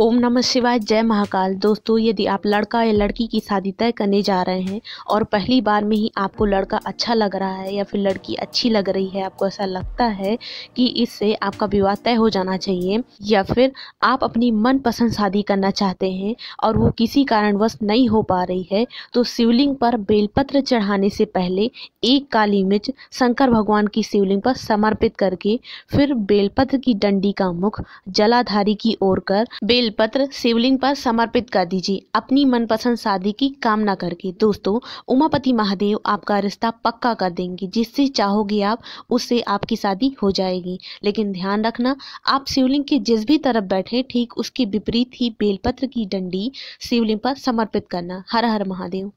ओम नमः शिवाय जय महाकाल दोस्तों यदि आप लड़का या लड़की की शादी तय करने जा रहे हैं और पहली बार में ही आपको लड़का अच्छा लग रहा है या फिर लड़की अच्छी लग रही है आपको ऐसा लगता है कि इससे आपका विवाह तय हो जाना चाहिए या फिर आप अपनी मनपसंद शादी करना चाहते हैं और वो किसी कारणवश नहीं हो पा रही है तो शिवलिंग पर बेलपत्र चढ़ाने से पहले एक काली मिर्च शंकर भगवान की शिवलिंग पर समर्पित करके फिर बेलपत्र की डंडी का मुख जलाधारी की ओर कर बेल बिल पत्र शिवलिंग पर समर्पित कर दीजिए अपनी मनपसंद शादी की कामना करके दोस्तों उमापति महादेव आपका रिश्ता पक्का कर देंगे जिससे चाहोगे आप उससे आपकी शादी हो जाएगी लेकिन ध्यान रखना आप शिवलिंग के जिस भी तरफ बैठे ठीक उसके विपरीत ही बेलपत्र की डंडी शिवलिंग पर समर्पित करना हर हर महादेव